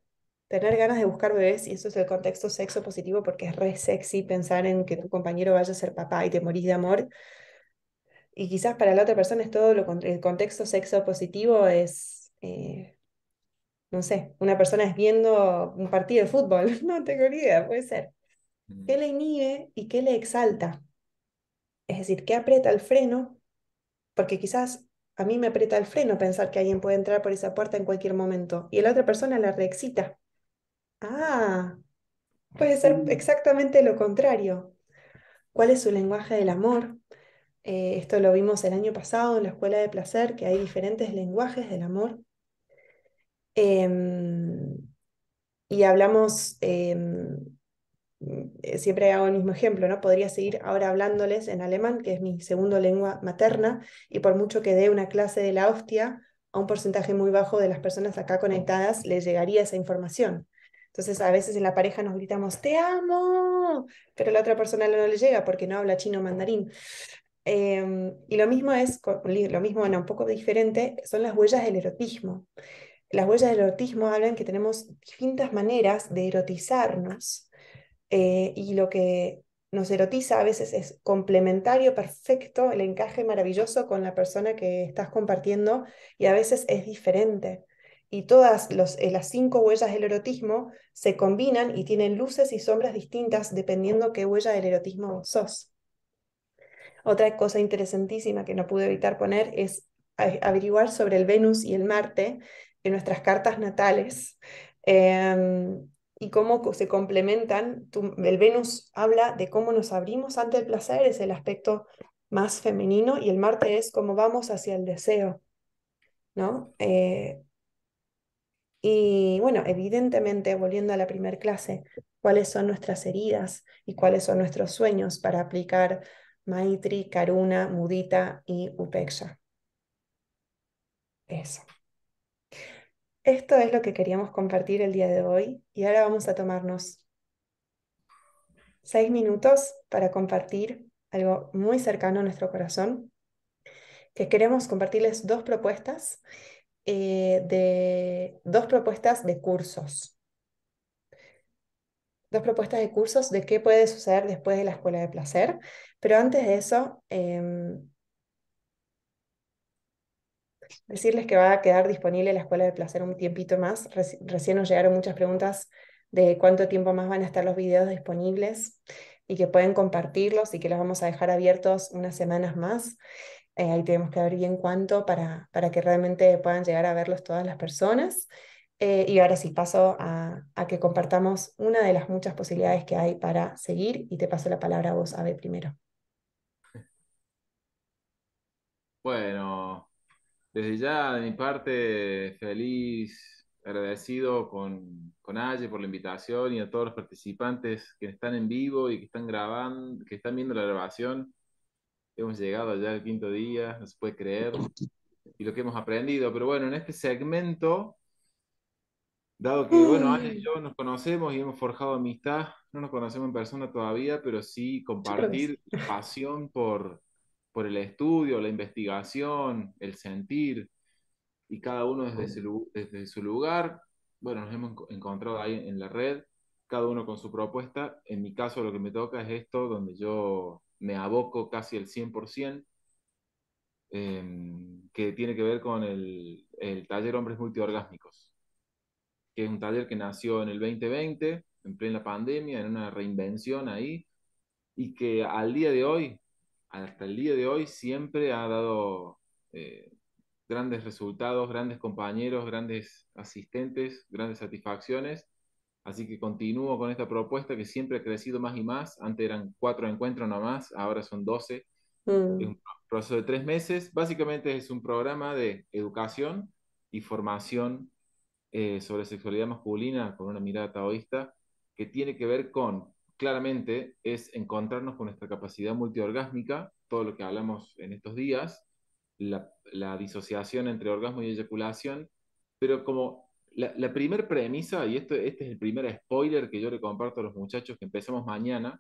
Speaker 2: tener ganas de buscar bebés, y eso es el contexto sexo positivo porque es re sexy pensar en que tu compañero vaya a ser papá y te morís de amor. Y quizás para la otra persona es todo lo el contexto sexo positivo es eh, no sé, una persona es viendo un partido de fútbol, <laughs> no tengo ni idea, puede ser. Mm. ¿Qué le inhibe y qué le exalta? Es decir, ¿qué aprieta el freno? Porque quizás a mí me aprieta el freno pensar que alguien puede entrar por esa puerta en cualquier momento y la otra persona la reexcita. Ah, puede ser mm. exactamente lo contrario. ¿Cuál es su lenguaje del amor? Eh, esto lo vimos el año pasado en la Escuela de Placer, que hay diferentes lenguajes del amor. Em, y hablamos, em, eh, siempre hago el mismo ejemplo, ¿no? Podría seguir ahora hablándoles en alemán, que es mi segunda lengua materna, y por mucho que dé una clase de la hostia, a un porcentaje muy bajo de las personas acá conectadas les llegaría esa información. Entonces a veces en la pareja nos gritamos, te amo, pero la otra persona no le llega porque no habla chino mandarín. Em, y lo mismo es, lo mismo, un poco diferente, son las huellas del erotismo las huellas del erotismo hablan que tenemos distintas maneras de erotizarnos eh, y lo que nos erotiza a veces es complementario, perfecto, el encaje maravilloso con la persona que estás compartiendo y a veces es diferente. Y todas eh, las cinco huellas del erotismo se combinan y tienen luces y sombras distintas dependiendo qué huella del erotismo sos. Otra cosa interesantísima que no pude evitar poner es eh, averiguar sobre el Venus y el Marte, en nuestras cartas natales em, y cómo se complementan. el Venus habla de cómo nos abrimos ante el placer, es el aspecto más femenino, y el Marte es cómo vamos hacia el deseo. ¿no? Eh, y bueno, evidentemente, volviendo a la primera clase, cuáles son nuestras heridas y cuáles son nuestros sueños para aplicar Maitri, Karuna, Mudita y Upeksha. Eso. Esto es lo que queríamos compartir el día de hoy y ahora vamos a tomarnos seis minutos para compartir algo muy cercano a nuestro corazón, que queremos compartirles dos propuestas, eh, de, dos propuestas de cursos. Dos propuestas de cursos de qué puede suceder después de la escuela de placer, pero antes de eso... Em, decirles que va a quedar disponible la Escuela de Placer un tiempito más. recién nos llegaron muchas preguntas de cuánto tiempo más van a estar los videos disponibles y que pueden compartirlos y que los vamos a dejar abiertos unas semanas más. Eh, ahí tenemos que ver bien cuánto para, para que realmente puedan llegar a verlos todas las personas. Eh, y ahora sí paso a, que compartamos una de las muchas posibilidades que hay para seguir y te paso la palabra a vos, Abe, primero.
Speaker 1: Bueno, desde ya, de mi parte, feliz, agradecido con, con Aye por la invitación y a todos los participantes que están en vivo y que están grabando, que están viendo la grabación. Hemos llegado ya al quinto día, no se puede creer, y lo que hemos aprendido. Pero bueno, en este segmento, dado que, bueno, Aye y mm. yo nos conocemos y hemos forjado amistad, no nos conocemos en persona todavía, pero sí compartir pasión por por el estudio, la investigación, el sentir, y cada uno desde, su, desde su lugar. Bueno, nos hemos encontrado ahí en la red, cada uno con su propuesta. En mi caso lo que me toca es esto, donde yo me aboco casi el 100%, eh, que tiene que ver con el, el taller Hombres Multiorgásmicos, que es un taller que nació en el 2020, en plena pandemia, en una reinvención ahí, y que al día de hoy hasta el día de hoy siempre ha dado eh, grandes resultados, grandes compañeros, grandes asistentes, grandes satisfacciones. Así que continúo con esta propuesta que siempre ha crecido más y más. Antes eran cuatro encuentros nomás, ahora son doce. Mm. Es un proceso de tres meses. Básicamente es un programa de educación y formación eh, sobre sexualidad masculina con una mirada taoísta que tiene que ver con claramente es encontrarnos con nuestra capacidad multiorgásmica, todo lo que hablamos en estos días, la, disociación entre orgasmo y eyaculación, pero como la, la primera premisa, y esto, este es el primer spoiler que yo le comparto a los muchachos que empezamos mañana,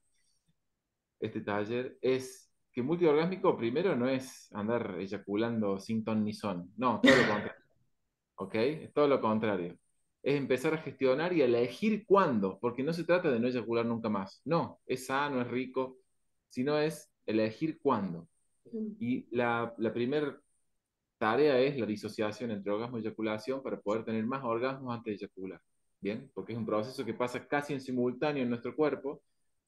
Speaker 1: este taller, es que multiorgásmico primero no es andar eyaculando sin ton ni son, no, todo lo contrario. <laughs> ¿Ok? todo lo contrario es empezar a gestionar y a elegir cuándo, porque no se trata de no eyacular nunca más. No, es sano, es rico, sino es elegir cuándo. Y la, primera tarea es la disociación entre orgasmo y eyaculación para poder tener más orgasmos antes de eyacular. ¿Bien? Porque es un proceso que pasa casi en simultáneo en nuestro cuerpo.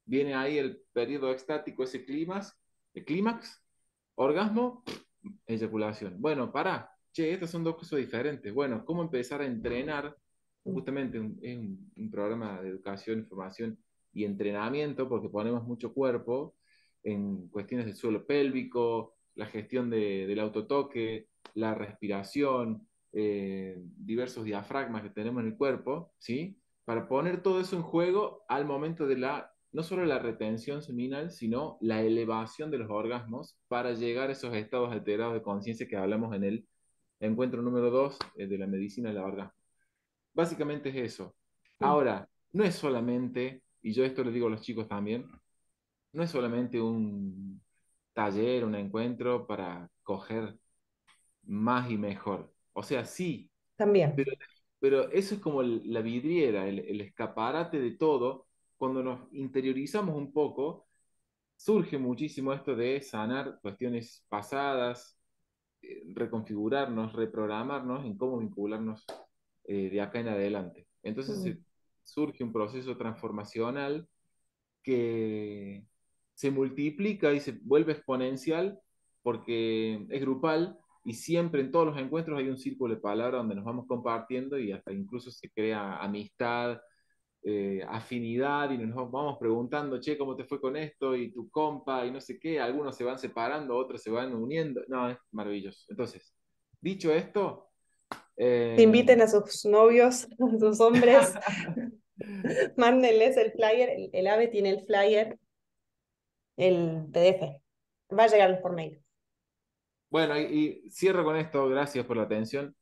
Speaker 1: Viene ahí el periodo extático, ese clímax, el clímax, orgasmo, eyaculación. Bueno, para, che, estas son dos cosas diferentes. Bueno, ¿cómo empezar a entrenar Mm. justamente es un, programa de educación, formación y entrenamiento, porque ponemos mucho cuerpo en cuestiones del suelo pélvico, la gestión del autotoque, la respiración, eh, diversos diafragmas que tenemos en el cuerpo, ¿sí? Para poner todo eso en juego al momento de la, no solo la retención seminal, sino la elevación de los orgasmos para llegar a esos estados alterados de conciencia que hablamos en el encuentro número 2 eh, de la medicina de la orgasmo. Básicamente es eso. Ahora, no es solamente, y yo esto lo digo a los chicos también, no es solamente un taller, un encuentro para coger más y mejor. O sea, sí. También. Pero, eso es como la vidriera, el, escaparate de todo. Cuando nos interiorizamos un poco, surge muchísimo esto de sanar cuestiones pasadas, eh, reconfigurarnos, reprogramarnos en cómo vincularnos eh, de acá en adelante. Entonces surge un proceso transformacional que se multiplica y se vuelve exponencial porque es grupal y siempre en todos los encuentros hay un círculo de palabras donde nos vamos compartiendo y hasta incluso se crea amistad, eh, afinidad y nos vamos preguntando, che, ¿cómo te fue con esto? Y tu compa y no sé qué. Algunos se van separando, otros se van uniendo. No, es maravilloso. Entonces, dicho esto, eh,
Speaker 2: inviten a sus novios, <laughs> a sus hombres, <laughs> mándenles el flyer, el, AVE tiene el flyer, el PDF, va a llegar por mail.
Speaker 1: Bueno, y, cierro con esto, gracias por la atención.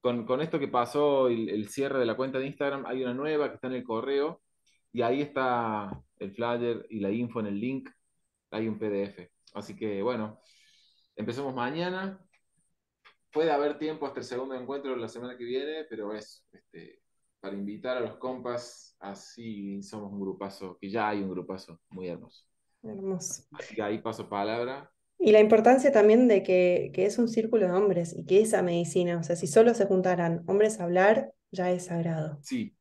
Speaker 1: Con, con esto que pasó, el, el cierre de la cuenta de Instagram, hay una nueva que está en el correo y ahí está el flyer y la info en el link, hay un PDF. Así que bueno, empecemos mañana, puede haber tiempo hasta el segundo encuentro la semana que viene, pero es este, para invitar a los compas, así somos un grupazo, que ya hay un grupazo muy hermoso.
Speaker 2: Hermoso.
Speaker 1: Así que ahí paso palabra.
Speaker 2: Y la importancia también de que, que, es un círculo de hombres y que esa medicina, o sea, si solo se juntaran hombres a hablar, ya es sagrado.
Speaker 1: Sí,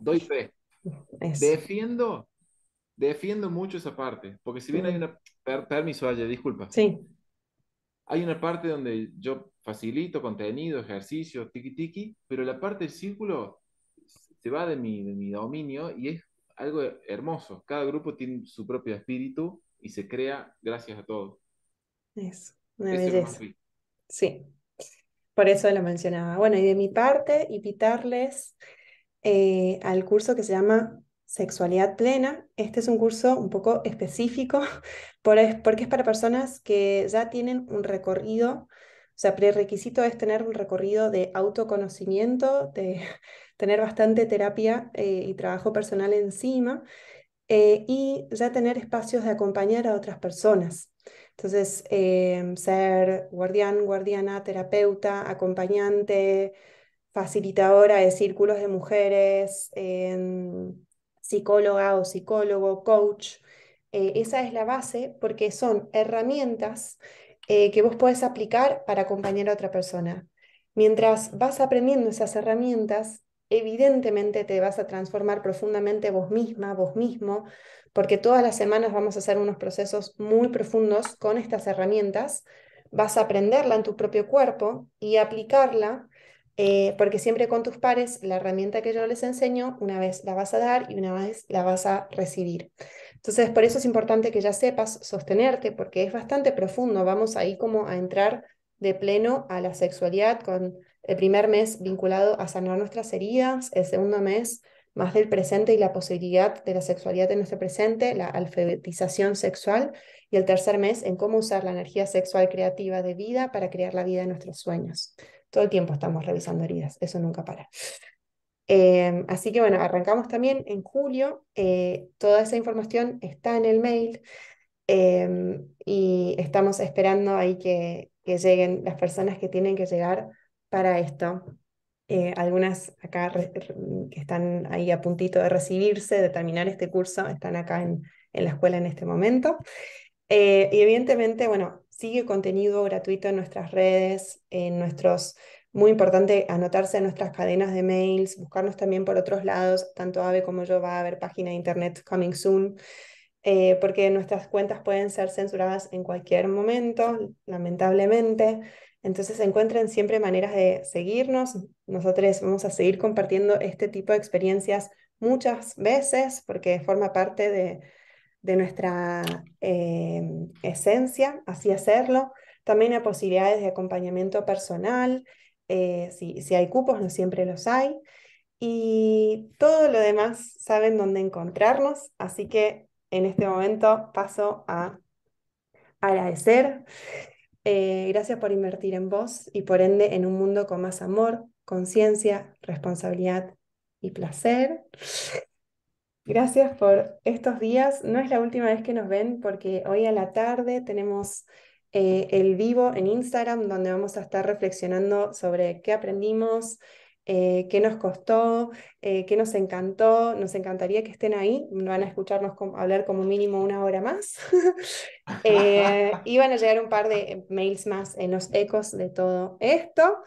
Speaker 1: doy fe. defiendo, defiendo mucho esa parte, porque si bien hay una... permiso, Aya, disculpa. Sí hay una parte donde yo facilito contenido, ejercicio, tiki tiki, pero la parte del círculo se va de mi, dominio y es algo hermoso. Cada grupo tiene su propio espíritu y se crea gracias a todos.
Speaker 2: Eso, una sí, por eso lo mencionaba. Bueno, y de mi parte, invitarles eh, al curso que se llama Sexualidad Plena. Este es un curso un poco específico <laughs> porque es para personas que ya tienen un recorrido, o sea, prerequisito es tener un recorrido de autoconocimiento, de <laughs> tener bastante terapia eh, y trabajo personal encima eh, y ya tener espacios de acompañar a otras personas. Entonces, em, ser guardián, guardiana, terapeuta, acompañante, facilitadora de círculos de mujeres. Em, psicóloga o psicólogo, coach. Eh, esa es la base porque son herramientas eh, que vos podés aplicar para acompañar a otra persona. Mientras vas aprendiendo esas herramientas, evidentemente te vas a transformar profundamente vos misma, vos mismo, porque todas las semanas vamos a hacer unos procesos muy profundos con estas herramientas. Vas a aprenderla en tu propio cuerpo y aplicarla eh, porque siempre con tus pares, la herramienta que yo les enseño, una vez la vas a dar y una vez la vas a recibir. Entonces, por eso es importante que ya sepas sostenerte, porque es bastante profundo. Vamos ahí como a entrar de pleno a la sexualidad con el primer mes vinculado a sanar nuestras heridas, el segundo mes más del presente y la posibilidad de la sexualidad en nuestro presente, la alfabetización sexual, y el tercer mes en cómo usar la energía sexual creativa de vida para crear la vida de nuestros sueños. Todo el tiempo estamos revisando heridas, eso nunca para. Em, así que bueno, arrancamos también en julio. Eh, toda esa información está en el mail em, y estamos esperando ahí que, que, lleguen las personas que tienen que llegar para esto. Eh, algunas acá que están ahí a puntito de recibirse, de terminar este curso, están acá en, en la escuela en este momento. Eh, y evidentemente, bueno, sigue contenido gratuito en nuestras redes, en nuestros muy importante anotarse en nuestras cadenas de mails, buscarnos también por otros lados, tanto Ave como yo va a haber página de internet coming soon, eh, porque nuestras cuentas pueden ser censuradas en cualquier momento, lamentablemente. Entonces encuentren siempre maneras de seguirnos. Nosotros vamos a seguir compartiendo este tipo de experiencias muchas veces porque forma parte de, de nuestra em, esencia, así hacerlo. También hay posibilidades de acompañamiento personal, eh, si, hay cupos, no siempre los hay. Y todo lo demás saben dónde encontrarnos, así que en este momento paso a agradecer. Eh, gracias por invertir en vos y por ende en un mundo con más amor, conciencia, responsabilidad y placer. Gracias por estos días. No es la última vez que nos ven porque hoy a la tarde tenemos eh, el vivo en Instagram donde vamos a estar reflexionando sobre qué aprendimos, eh, qué nos costó, eh, qué nos encantó. Nos encantaría que estén ahí. Van a escucharnos hablar como mínimo una hora más. <laughs> y van a llegar un par de mails más en los ecos de todo esto.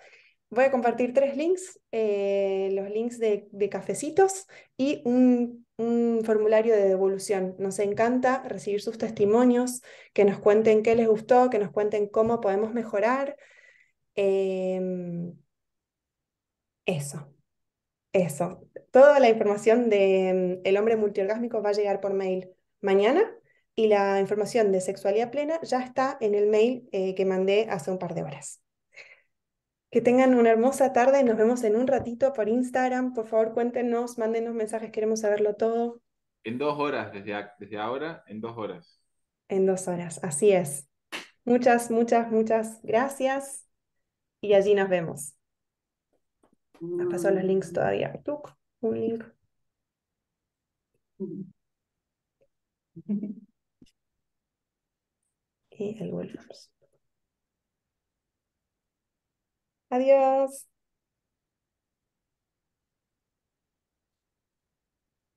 Speaker 2: Voy a compartir tres links, los links de cafecitos y un un formulario de devolución. Nos encanta recibir sus testimonios, que nos cuenten qué les gustó, que nos cuenten cómo podemos mejorar. Em, eso, eso. Toda la información de em, hombre multiorgásmico va a llegar por mail mañana y la información de sexualidad plena ya está en el mail eh, que mandé hace un par de horas. Que tengan una hermosa tarde. Nos vemos en un ratito por Instagram. Por favor, cuéntenos, mándenos mensajes. Queremos saberlo todo.
Speaker 1: En dos horas, desde, desde ahora, en dos horas.
Speaker 2: En dos horas, así es. Muchas, muchas, muchas gracias. Y allí nos vemos. Me ah, pasó los links todavía. Tuc, un link. <laughs> Y el
Speaker 1: Adiós.